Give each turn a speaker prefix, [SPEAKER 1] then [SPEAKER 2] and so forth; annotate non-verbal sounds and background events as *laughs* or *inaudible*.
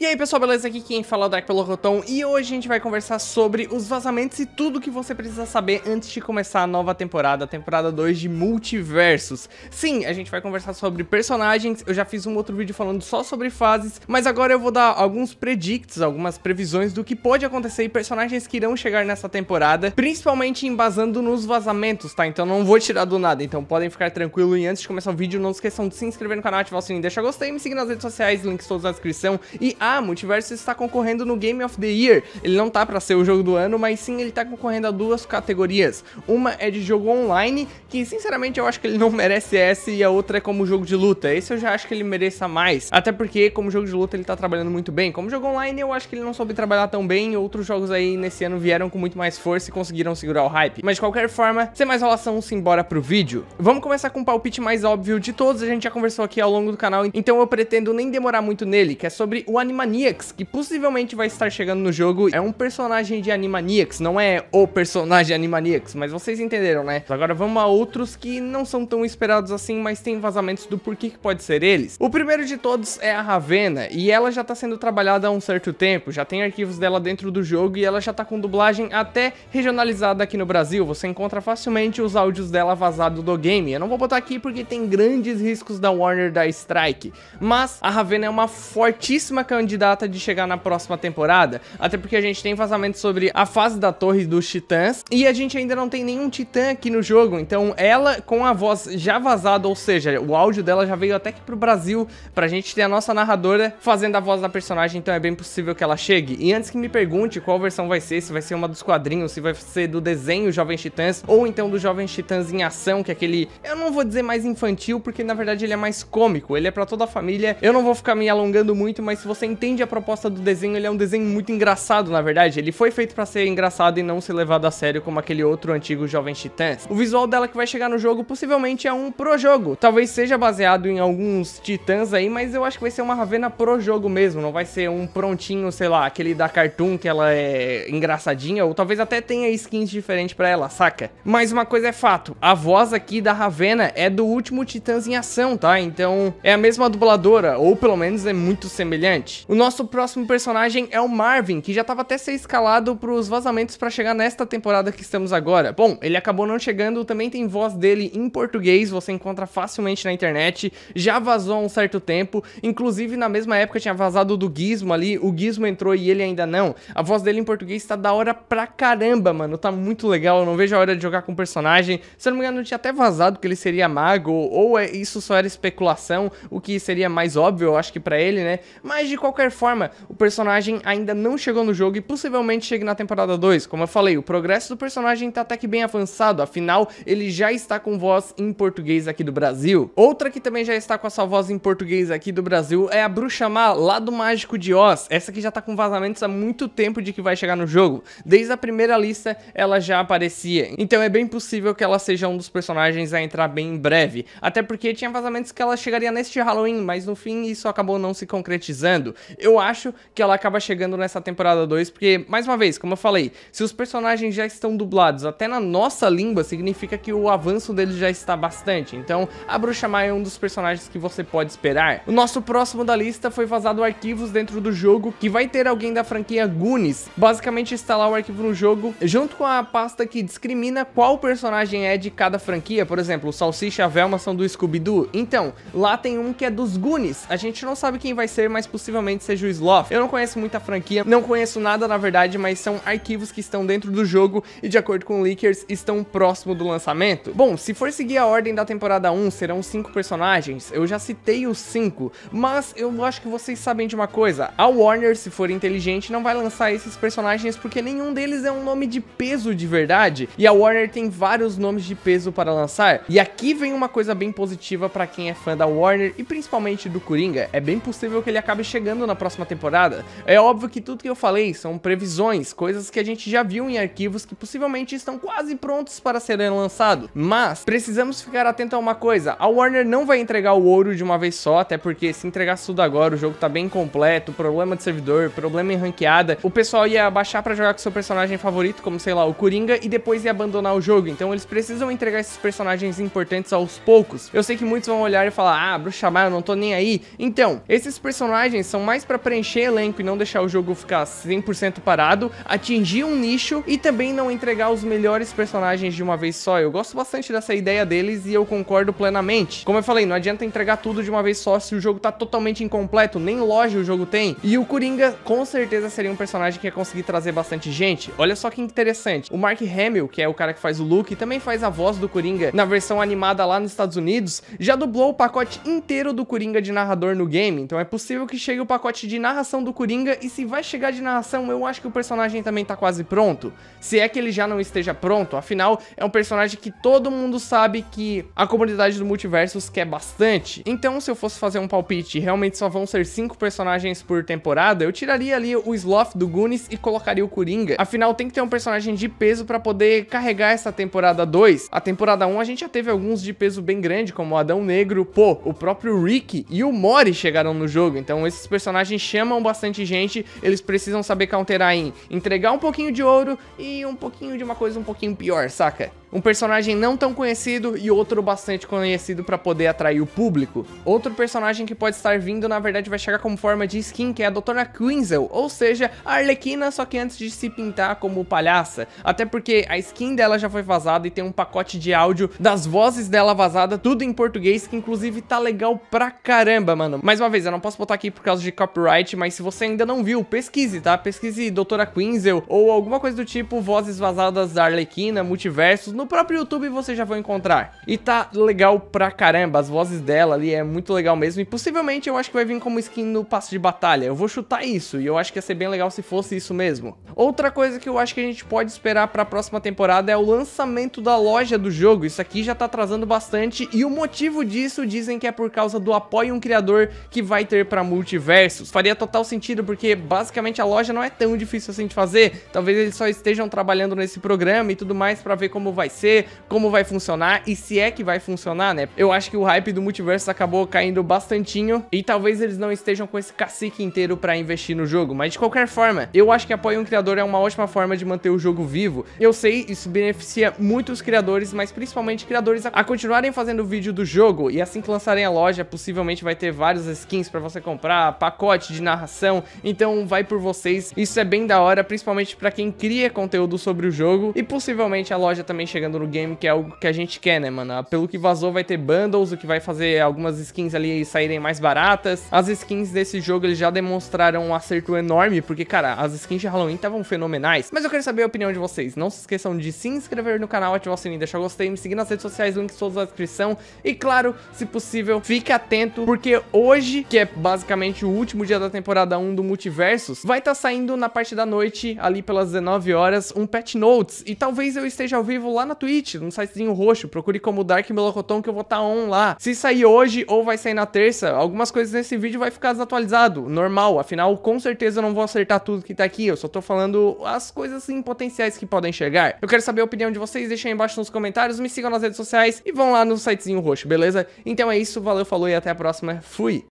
[SPEAKER 1] E aí pessoal, beleza? Aqui quem fala é o Dark pelo Rotom e hoje a gente vai conversar sobre os vazamentos e tudo que você precisa saber antes de começar a nova temporada, a temporada 2 de Multiversos. Sim, a gente vai conversar sobre personagens, eu já fiz um outro vídeo falando só sobre fases, mas agora eu vou dar alguns predicts, algumas previsões do que pode acontecer e personagens que irão chegar nessa temporada, principalmente embasando nos vazamentos, tá? Então não vou tirar do nada, então podem ficar tranquilo e antes de começar o vídeo não esqueçam de se inscrever no canal, ativar o sininho, deixar gostei, me seguir nas redes sociais, links todos na descrição e a ah, Multiverso está concorrendo no Game of the Year. Ele não tá para ser o jogo do ano, mas sim ele tá concorrendo a duas categorias. Uma é de jogo online, que sinceramente eu acho que ele não *laughs* merece essa, e a outra é como jogo de luta. Esse eu já acho que ele mereça mais. Até porque, como jogo de luta, ele tá trabalhando muito bem. Como jogo online, eu acho que ele não soube trabalhar tão bem. Outros jogos aí nesse ano vieram com muito mais força e conseguiram segurar o hype. Mas de qualquer forma, sem mais relação, simbora pro vídeo. Vamos começar com o um palpite mais óbvio de todos, a gente já conversou aqui ao longo do canal, então eu pretendo nem demorar muito nele, que é sobre o anime Animaniacs, que possivelmente vai estar chegando no jogo. É um personagem de Animaniacs, não é o personagem Animaniacs, mas vocês entenderam, né? Agora vamos a outros que não são tão esperados assim, mas tem vazamentos do porquê que pode ser eles. O primeiro de todos é a Ravena, e ela já tá sendo trabalhada há um certo tempo, já tem arquivos dela dentro do jogo e ela já tá com dublagem até regionalizada aqui no Brasil. Você encontra facilmente os áudios dela vazados do game. Eu não vou botar aqui porque tem grandes riscos da Warner da Strike, mas a Ravena é uma fortíssima candidata de chegar na próxima temporada, até porque a gente tem vazamento sobre a fase da torre dos titãs, e a gente ainda não tem nenhum titã aqui no jogo, então ela com a voz já vazada, ou seja, o áudio dela já veio até aqui pro Brasil, pra gente ter a nossa narradora fazendo a voz da personagem, então é bem possível que ela chegue. E antes que me pergunte qual versão vai ser, se vai ser uma dos quadrinhos, se vai ser do desenho Jovens Titãs, ou então do Jovens Titãs em Ação, que é aquele, eu não vou dizer mais infantil, porque na verdade ele é mais cômico, ele é pra toda a família, eu não vou ficar me alongando muito, mas se você entende a proposta do desenho, ele é um desenho muito engraçado, na verdade. Ele foi feito para ser engraçado e não ser levado a sério como aquele outro antigo Jovem Titãs. O visual dela que vai chegar no jogo possivelmente é um pro jogo. Talvez seja baseado em alguns Titãs aí, mas eu acho que vai ser uma Ravena pro jogo mesmo, não vai ser um prontinho, sei lá, aquele da Cartoon que ela é engraçadinha, ou talvez até tenha skins diferentes para ela, saca? Mas uma coisa é fato, a voz aqui da Ravena é do último Titãs em ação, tá? Então é a mesma dubladora, ou pelo menos é muito semelhante. O nosso próximo personagem é o Marvin, que já estava até ser escalado para os vazamentos para chegar nesta temporada que estamos agora. Bom, ele acabou não chegando, também tem voz dele em português, você encontra facilmente na internet, já vazou há um certo tempo, inclusive na mesma época tinha vazado do Gizmo ali, o Gizmo entrou e ele ainda não. A voz dele em português tá da hora pra caramba, mano, tá muito legal, eu não vejo a hora de jogar com o personagem. Se eu não me engano, tinha até vazado que ele seria mago, ou é, isso só era especulação, o que seria mais óbvio, eu acho que para ele, né? Mas de qualquer qualquer forma, o personagem ainda não chegou no jogo e possivelmente chegue na temporada 2. Como eu falei, o progresso do personagem está até que bem avançado, afinal, ele já está com voz em português aqui do Brasil. Outra que também já está com essa voz em português aqui do Brasil é a Bruxa Má, lá do Mágico de Oz. Essa que já está com vazamentos há muito tempo de que vai chegar no jogo. Desde a primeira lista, ela já aparecia. Então é bem possível que ela seja um dos personagens a entrar bem em breve. Até porque tinha vazamentos que ela chegaria neste Halloween, mas no fim isso acabou não se concretizando eu acho que ela acaba chegando nessa temporada 2, porque, mais uma vez, como eu falei, se os personagens já estão dublados até na nossa língua, significa que o avanço deles já está bastante. Então, a Bruxa Maia é um dos personagens que você pode esperar. O nosso próximo da lista foi vazado arquivos dentro do jogo, que vai ter alguém da franquia Goonies. Basicamente, instalar o arquivo no jogo, junto com a pasta que discrimina qual personagem é de cada franquia. Por exemplo, o Salsicha e a Velma são do Scooby-Doo. Então, lá tem um que é dos Goonies. A gente não sabe quem vai ser, mas possivelmente provavelmente seja o Sloth. Eu não conheço muita franquia, não conheço nada na verdade, mas são arquivos que estão dentro do jogo e de acordo com leakers estão próximo do lançamento. Bom, se for seguir a ordem da temporada 1, serão 5 personagens. Eu já citei os 5, mas eu acho que vocês sabem de uma coisa. A Warner, se for inteligente, não vai lançar esses personagens porque nenhum deles é um nome de peso de verdade. E a Warner tem vários nomes de peso para lançar. E aqui vem uma coisa bem positiva para quem é fã da Warner e principalmente do Coringa. É bem possível que ele acabe chegando pensando na próxima temporada, é óbvio que tudo que eu falei são previsões, coisas que a gente já viu em arquivos que possivelmente estão quase prontos para serem lançados. Mas precisamos ficar atento a uma coisa: a Warner não vai entregar o ouro de uma vez só, até porque se entregasse tudo agora, o jogo tá bem completo, problema de servidor, problema em ranqueada, o pessoal ia baixar para jogar com seu personagem favorito, como sei lá, o Coringa, e depois ia abandonar o jogo. Então eles precisam entregar esses personagens importantes aos poucos. Eu sei que muitos vão olhar e falar: ah, bruxa mas eu não tô nem aí. Então, esses personagens são mais para preencher elenco e não deixar o jogo ficar 100% parado, atingir um nicho e também não entregar os melhores personagens de uma vez só. Eu gosto bastante dessa ideia deles e eu concordo plenamente. Como eu falei, não adianta entregar tudo de uma vez só se o jogo tá totalmente incompleto, nem loja o jogo tem. E o Coringa com certeza seria um personagem que ia conseguir trazer bastante gente. Olha só que interessante. O Mark Hamill, que é o cara que faz o Luke, também faz a voz do Coringa na versão animada lá nos Estados Unidos, já dublou o pacote inteiro do Coringa de narrador no game, então é possível que chegue o pacote de narração do Coringa e se vai chegar de narração, eu acho que o personagem também tá quase pronto. Se é que ele já não esteja pronto, afinal, é um personagem que todo mundo sabe que a comunidade do multiverso quer bastante. Então, se eu fosse fazer um palpite e realmente só vão ser cinco personagens por temporada, eu tiraria ali o Sloth do Goonies e colocaria o Coringa. Afinal, tem que ter um personagem de peso para poder carregar essa temporada 2. A temporada 1 um, a gente já teve alguns de peso bem grande, como o Adão Negro, pô, o próprio Rick e o Mori chegaram no jogo, então esses personagens personagens chamam bastante gente, eles precisam saber counterar em entregar um pouquinho de ouro e um pouquinho de uma coisa um pouquinho pior, saca? Um personagem não tão conhecido e outro bastante conhecido para poder atrair o público. Outro personagem que pode estar vindo, na verdade, vai chegar como forma de skin, que é a Doutora Quinzel, ou seja, a Arlequina, só que antes de se pintar como palhaça. Até porque a skin dela já foi vazada e tem um pacote de áudio das vozes dela vazada, tudo em português, que inclusive tá legal pra caramba, mano. Mais uma vez, eu não posso botar aqui por causa de copyright, mas se você ainda não viu, pesquise, tá? Pesquise Doutora Quinzel ou alguma coisa do tipo, vozes vazadas da Arlequina, multiversos, no próprio YouTube vocês já vão encontrar. E tá legal pra caramba, as vozes dela ali é muito legal mesmo, e possivelmente eu acho que vai vir como skin no passo de batalha, eu vou chutar isso, e eu acho que ia ser bem legal se fosse isso mesmo. Outra coisa que eu acho que a gente pode esperar pra próxima temporada é o lançamento da loja do jogo, isso aqui já tá atrasando bastante, e o motivo disso dizem que é por causa do apoio um criador que vai ter pra multiversos. Faria total sentido, porque basicamente a loja não é tão difícil assim de fazer, talvez eles só estejam trabalhando nesse programa e tudo mais pra ver como vai ser, como vai funcionar e se é que vai funcionar, né? Eu acho que o hype do multiverso acabou caindo bastantinho e talvez eles não estejam com esse cacique inteiro para investir no jogo, mas de qualquer forma, eu acho que apoio um criador é uma ótima forma de manter o jogo vivo. Eu sei, isso beneficia muitos criadores, mas principalmente criadores a continuarem fazendo vídeo do jogo e assim que lançarem a loja, possivelmente vai ter vários skins para você comprar, pacote de narração, então vai por vocês. Isso é bem da hora, principalmente para quem cria conteúdo sobre o jogo e possivelmente a loja também chega chegando no game, que é algo que a gente quer, né, mano? Ah, pelo que vazou, vai ter bundles, o que vai fazer algumas skins ali saírem mais baratas. As skins desse jogo, eles já demonstraram um acerto enorme, porque, cara, as skins de Halloween estavam fenomenais. Mas eu quero saber a opinião de vocês. Não se esqueçam de se inscrever no canal, ativar o sininho, deixar o gostei, me seguir nas redes sociais, links todos na descrição. E, claro, se possível, fique atento, porque hoje, que é basicamente o último dia da temporada 1 do Multiversus, vai estar tá saindo na parte da noite, ali pelas 19 horas, um Patch Notes. E talvez eu esteja ao vivo lá no na Twitch, num sitezinho roxo. Procure como Dark Melocoton que eu vou estar tá on lá. Se sair hoje ou vai sair na terça, algumas coisas nesse vídeo vai ficar desatualizado. Normal, afinal, com certeza eu não vou acertar tudo que tá aqui. Eu só tô falando as coisas assim potenciais que podem chegar. Eu quero saber a opinião de vocês, deixa aí embaixo nos comentários, me sigam nas redes sociais e vão lá no sitezinho roxo, beleza? Então é isso, valeu, falou e até a próxima. Fui!